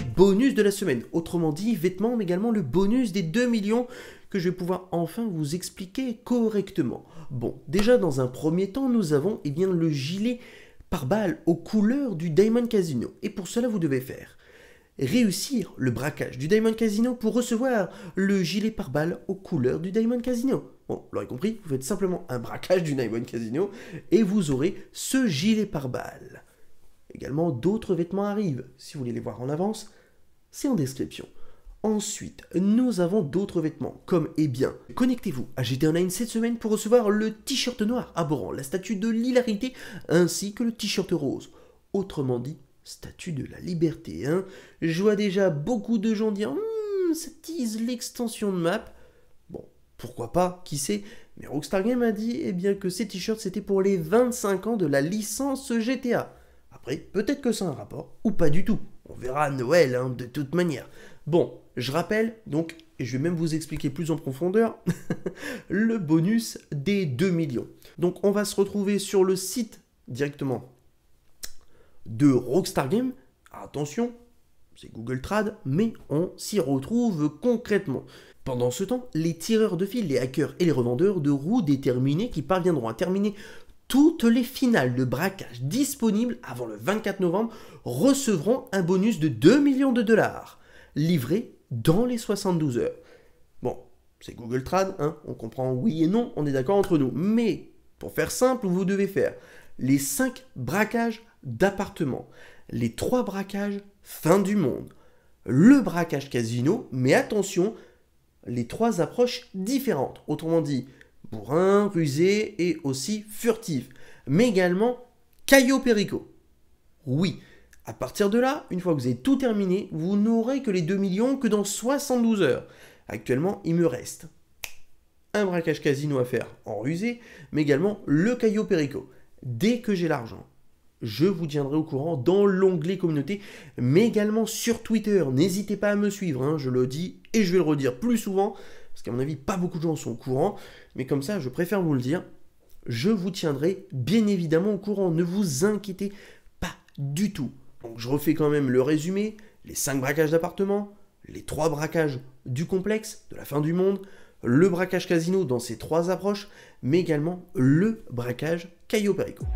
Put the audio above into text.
bonus de la semaine. Autrement dit, vêtements, mais également le bonus des 2 millions que je vais pouvoir enfin vous expliquer correctement. Bon, déjà dans un premier temps, nous avons et eh bien, le gilet par balle aux couleurs du Diamond Casino. Et pour cela, vous devez faire réussir le braquage du Diamond Casino pour recevoir le gilet par balle aux couleurs du Diamond Casino. Bon, vous l'aurez compris, vous faites simplement un braquage du Diamond Casino et vous aurez ce gilet par balle. Également, d'autres vêtements arrivent. Si vous voulez les voir en avance, c'est en description. Ensuite, nous avons d'autres vêtements, comme eh bien, connectez-vous à GTA Online cette semaine pour recevoir le t-shirt noir abhorrant la statue de l'hilarité ainsi que le t-shirt rose. Autrement dit, statue de la liberté. Hein. Je vois déjà beaucoup de gens dire Hum, ça tease l'extension de map. Bon, pourquoi pas, qui sait Mais Rockstar Game a dit eh bien, que ces t-shirts c'était pour les 25 ans de la licence GTA peut-être que c'est un rapport, ou pas du tout. On verra Noël, hein, de toute manière. Bon, je rappelle, donc, et je vais même vous expliquer plus en profondeur, le bonus des 2 millions. Donc, on va se retrouver sur le site directement de Rockstar Games. Attention, c'est Google Trad, mais on s'y retrouve concrètement. Pendant ce temps, les tireurs de fil, les hackers et les revendeurs de roues déterminés qui parviendront à terminer toutes les finales de braquage disponibles avant le 24 novembre recevront un bonus de 2 millions de dollars, livré dans les 72 heures. Bon, c'est Google Trad, hein, on comprend oui et non, on est d'accord entre nous. Mais, pour faire simple, vous devez faire les 5 braquages d'appartements, les 3 braquages fin du monde, le braquage casino, mais attention, les 3 approches différentes. Autrement dit, bourrin, rusé et aussi furtif, mais également caillot Perico. Oui, à partir de là, une fois que vous avez tout terminé, vous n'aurez que les 2 millions que dans 72 heures. Actuellement, il me reste un braquage casino à faire en rusé, mais également le Caillot Perico. Dès que j'ai l'argent, je vous tiendrai au courant dans l'onglet communauté, mais également sur Twitter. N'hésitez pas à me suivre, hein, je le dis et je vais le redire plus souvent parce qu'à mon avis, pas beaucoup de gens sont au courant, mais comme ça, je préfère vous le dire, je vous tiendrai bien évidemment au courant, ne vous inquiétez pas du tout. Donc je refais quand même le résumé, les 5 braquages d'appartements, les 3 braquages du complexe, de la fin du monde, le braquage casino dans ces 3 approches, mais également le braquage Caillot Perico.